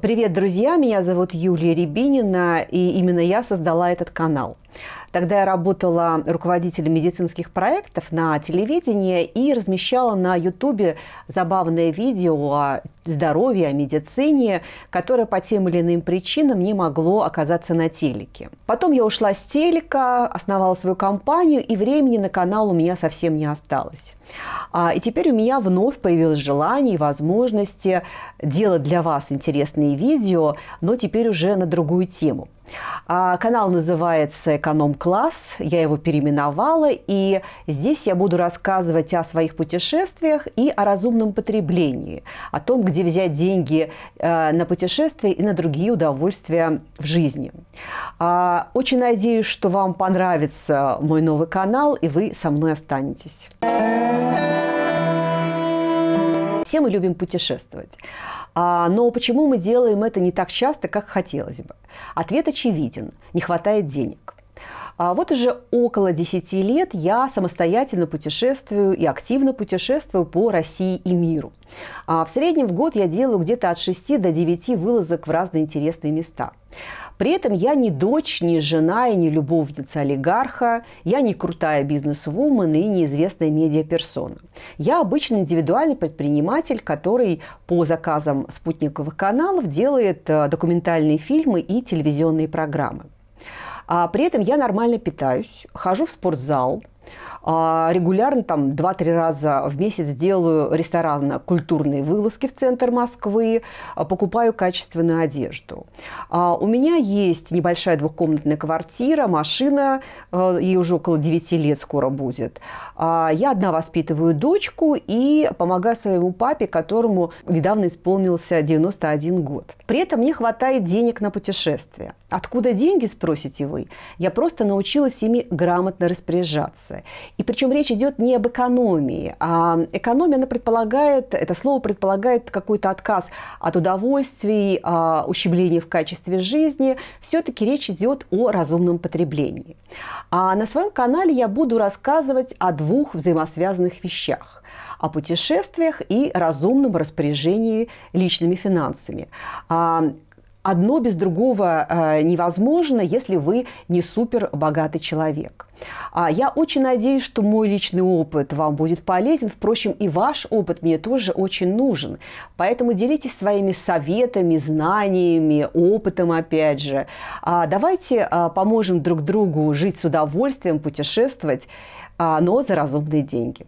Привет, друзья! Меня зовут Юлия Рябинина, и именно я создала этот канал. Тогда я работала руководителем медицинских проектов на телевидении и размещала на Ютубе забавное видео о здоровье, о медицине, которое по тем или иным причинам не могло оказаться на телеке. Потом я ушла с телека, основала свою компанию, и времени на канал у меня совсем не осталось. А, и теперь у меня вновь появилось желание и возможности делать для вас интересные видео, но теперь уже на другую тему – а, канал называется «Эконом-класс». Я его переименовала, и здесь я буду рассказывать о своих путешествиях и о разумном потреблении, о том, где взять деньги э, на путешествия и на другие удовольствия в жизни. А, очень надеюсь, что вам понравится мой новый канал, и вы со мной останетесь. Все мы любим путешествовать. А, но почему мы делаем это не так часто, как хотелось бы? Ответ очевиден. Не хватает денег. А вот уже около 10 лет я самостоятельно путешествую и активно путешествую по России и миру. А в среднем в год я делаю где-то от 6 до 9 вылазок в разные интересные места. При этом я не дочь, не жена и не любовница олигарха, я не крутая бизнес-вумен и неизвестная медиаперсона. Я обычный индивидуальный предприниматель, который по заказам спутниковых каналов делает э, документальные фильмы и телевизионные программы. А при этом я нормально питаюсь, хожу в спортзал, а, регулярно там 2-3 раза в месяц делаю ресторанно-культурные вылазки в центр Москвы, а, покупаю качественную одежду. А, у меня есть небольшая двухкомнатная квартира, машина, ей уже около 9 лет скоро будет. Я одна воспитываю дочку и помогаю своему папе, которому недавно исполнился 91 год. При этом мне хватает денег на путешествия. Откуда деньги, спросите вы? Я просто научилась ими грамотно распоряжаться. И причем речь идет не об экономии, а экономия, она предполагает, это слово предполагает какой-то отказ от удовольствий, а, ущемления в качестве жизни. Все-таки речь идет о разумном потреблении. А на своем канале я буду рассказывать о двух взаимосвязанных вещах о путешествиях и разумном распоряжении личными финансами. А, одно без другого э, невозможно, если вы не супер богатый человек. А я очень надеюсь, что мой личный опыт вам будет полезен. Впрочем, и ваш опыт мне тоже очень нужен. Поэтому делитесь своими советами, знаниями, опытом, опять же. А, давайте э, поможем друг другу жить с удовольствием, путешествовать, э, но за разумные деньги.